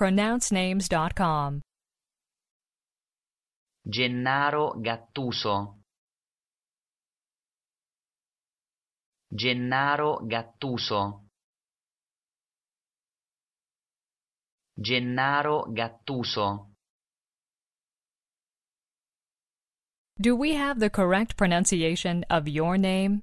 pronouncenames.com. Gennaro Gattuso. Gennaro Gattuso. Gennaro Gattuso. Do we have the correct pronunciation of your name?